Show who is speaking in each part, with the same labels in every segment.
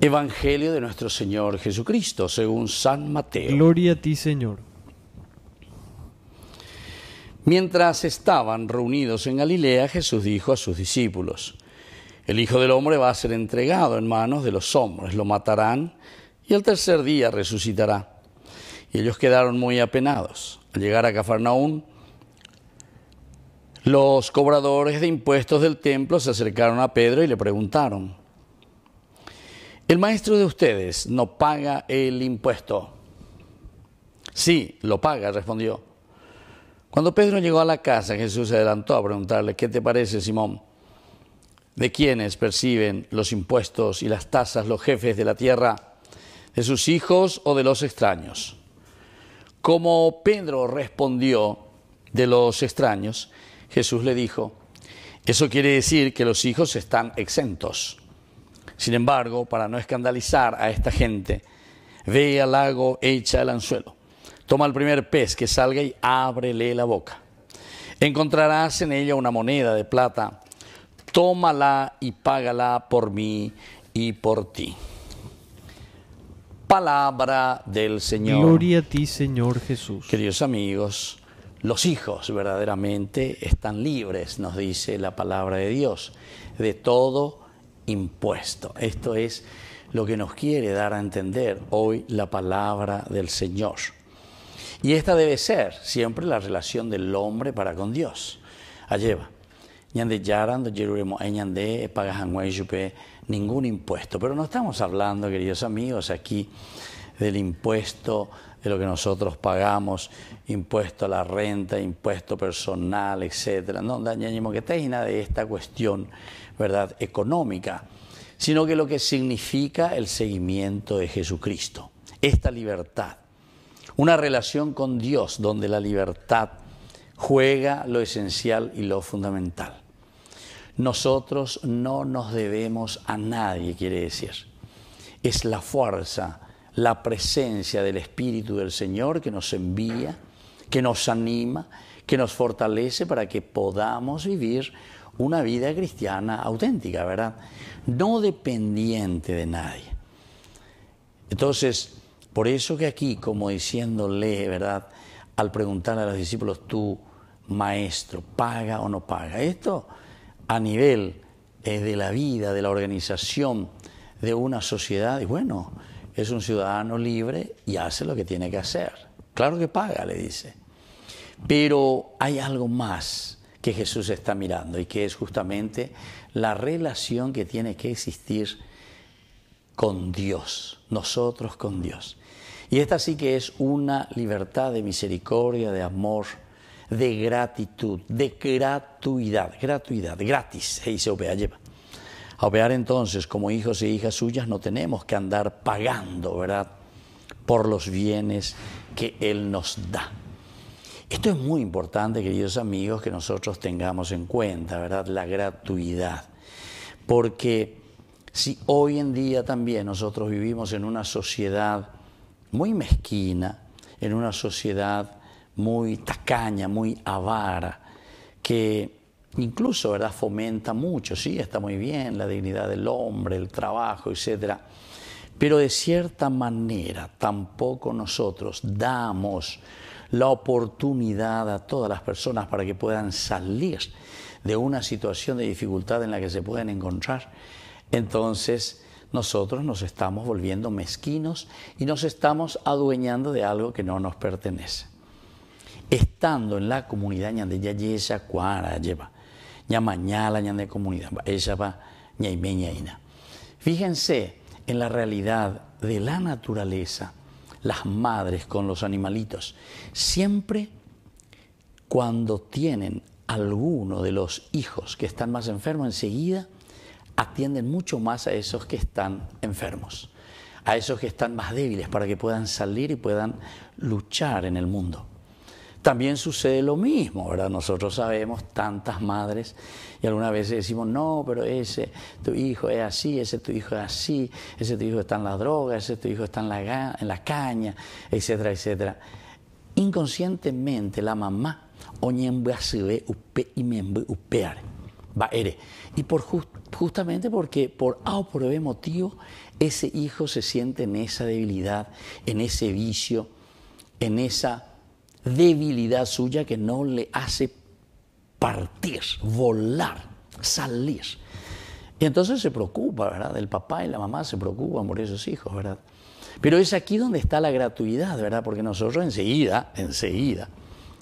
Speaker 1: Evangelio de nuestro Señor Jesucristo, según San Mateo. Gloria a ti, Señor. Mientras estaban reunidos en Galilea, Jesús dijo a sus discípulos, El Hijo del Hombre va a ser entregado en manos de los hombres, lo matarán y el tercer día resucitará. Y ellos quedaron muy apenados. Al llegar a Cafarnaún, los cobradores de impuestos del templo se acercaron a Pedro y le preguntaron, el maestro de ustedes no paga el impuesto. Sí, lo paga, respondió. Cuando Pedro llegó a la casa, Jesús se adelantó a preguntarle, ¿qué te parece, Simón? ¿De quiénes perciben los impuestos y las tasas los jefes de la tierra? ¿De sus hijos o de los extraños? Como Pedro respondió de los extraños, Jesús le dijo, eso quiere decir que los hijos están exentos. Sin embargo, para no escandalizar a esta gente, ve al lago, echa el anzuelo, toma el primer pez que salga y ábrele la boca. Encontrarás en ella una moneda de plata, tómala y págala por mí y por ti. Palabra del Señor. Gloria a ti, Señor Jesús. Queridos amigos, los hijos verdaderamente están libres, nos dice la palabra de Dios, de todo impuesto. Esto es lo que nos quiere dar a entender hoy la palabra del Señor. Y esta debe ser siempre la relación del hombre para con Dios. Alleva. ñande e e ningún impuesto. Pero no estamos hablando, queridos amigos, aquí del impuesto de lo que nosotros pagamos, impuesto a la renta, impuesto personal, etcétera. No, nada de esta cuestión, ¿verdad?, económica, sino que lo que significa el seguimiento de Jesucristo, esta libertad, una relación con Dios donde la libertad juega lo esencial y lo fundamental. Nosotros no nos debemos a nadie, quiere decir. Es la fuerza, la presencia del Espíritu del Señor que nos envía, que nos anima, que nos fortalece para que podamos vivir una vida cristiana auténtica, ¿verdad? No dependiente de nadie. Entonces, por eso que aquí, como diciéndole, ¿verdad? Al preguntar a los discípulos, tú, maestro, paga o no paga. Esto a nivel de la vida, de la organización de una sociedad, y bueno, es un ciudadano libre y hace lo que tiene que hacer. Claro que paga, le dice. Pero hay algo más que Jesús está mirando y que es justamente la relación que tiene que existir con Dios, nosotros con Dios. Y esta sí que es una libertad de misericordia, de amor, de gratitud, de gratuidad, gratuidad, gratis, se lleva Operar entonces como hijos e hijas suyas no tenemos que andar pagando, ¿verdad? Por los bienes que Él nos da. Esto es muy importante, queridos amigos, que nosotros tengamos en cuenta, ¿verdad? La gratuidad. Porque si hoy en día también nosotros vivimos en una sociedad muy mezquina, en una sociedad muy tacaña, muy avara, que incluso ¿verdad? fomenta mucho, sí, está muy bien la dignidad del hombre, el trabajo, etc. Pero de cierta manera tampoco nosotros damos la oportunidad a todas las personas para que puedan salir de una situación de dificultad en la que se pueden encontrar. Entonces nosotros nos estamos volviendo mezquinos y nos estamos adueñando de algo que no nos pertenece. Estando en la comunidad de esa Cuara, Lleva, ña mañala, de comunidad, ella va y Fíjense en la realidad de la naturaleza, las madres con los animalitos, siempre cuando tienen alguno de los hijos que están más enfermos, enseguida atienden mucho más a esos que están enfermos, a esos que están más débiles para que puedan salir y puedan luchar en el mundo. También sucede lo mismo, ¿verdad? Nosotros sabemos tantas madres y algunas veces decimos, no, pero ese tu hijo es así, ese tu hijo es así, ese tu hijo está en la droga, ese tu hijo está en la, caña, etcétera, etcétera. Inconscientemente la mamá oñembasibe ve y va eres. Y por justamente porque por A o por B motivo ese hijo se siente en esa debilidad, en ese vicio, en esa debilidad suya que no le hace partir, volar, salir. Y entonces se preocupa, ¿verdad? El papá y la mamá se preocupan por esos hijos, ¿verdad? Pero es aquí donde está la gratuidad, ¿verdad? Porque nosotros enseguida, enseguida,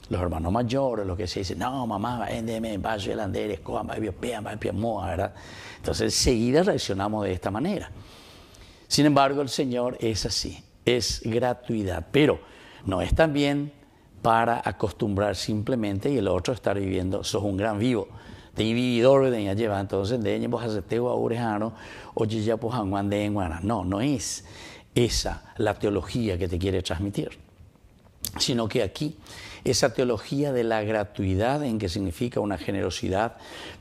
Speaker 1: los hermanos mayores, los que se dicen, no, mamá, véndeme, vaya el andar, vaya ¿verdad? Entonces enseguida reaccionamos de esta manera. Sin embargo, el Señor es así, es gratuidad, pero no es también para acostumbrar simplemente y el otro estar viviendo, sos un gran vivo. te vividor, lleva, entonces de ella a urejano, No, no es esa la teología que te quiere transmitir, sino que aquí esa teología de la gratuidad en que significa una generosidad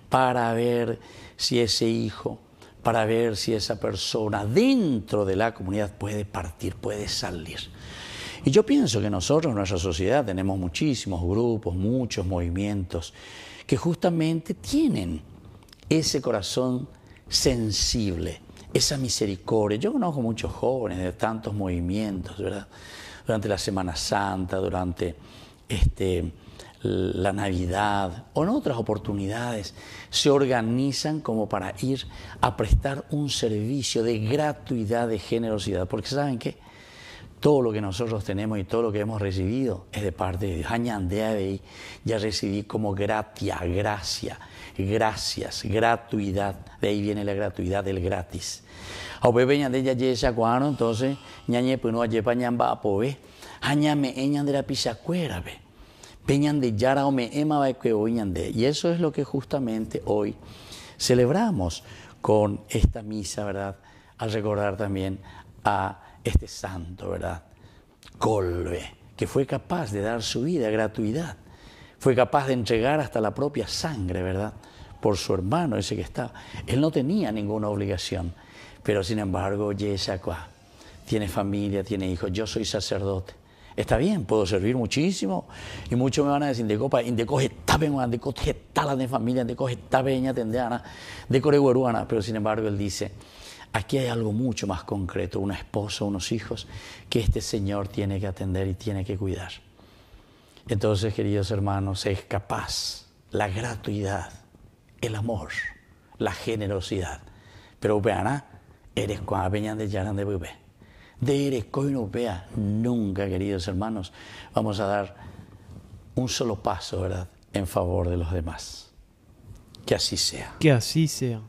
Speaker 1: para ver si ese hijo, para ver si esa persona dentro de la comunidad puede partir, puede salir. Y yo pienso que nosotros en nuestra sociedad tenemos muchísimos grupos, muchos movimientos que justamente tienen ese corazón sensible, esa misericordia. Yo conozco muchos jóvenes de tantos movimientos, ¿verdad? Durante la Semana Santa, durante este, la Navidad o en otras oportunidades, se organizan como para ir a prestar un servicio de gratuidad, de generosidad, porque saben que todo lo que nosotros tenemos y todo lo que hemos recibido es de parte de Dios. ya recibí como gratia, gracia, gracias, gratuidad. De ahí viene la gratuidad del gratis. entonces, pues pues de la Peñan de yara o me ema Y eso es lo que justamente hoy celebramos con esta misa, ¿verdad? Al recordar también a este santo, ¿verdad? Colbe, que fue capaz de dar su vida a gratuidad, fue capaz de entregar hasta la propia sangre, ¿verdad? Por su hermano, ese que estaba. Él no tenía ninguna obligación, pero sin embargo, Yeshua tiene familia, tiene hijos, yo soy sacerdote. Está bien, puedo servir muchísimo. Y muchos me van a decir, de copa, de cogetapena, de tala de familia, de cogetapena, tendeana, de coregueruana. Pero sin embargo, él dice, Aquí hay algo mucho más concreto, una esposa, unos hijos, que este Señor tiene que atender y tiene que cuidar. Entonces, queridos hermanos, es capaz la gratuidad, el amor, la generosidad. Pero vean, ¿ah? eres cuando de yaran de bebé. De eres no nunca, queridos hermanos, vamos a dar un solo paso, ¿verdad?, en favor de los demás. Que así sea. Que así sea.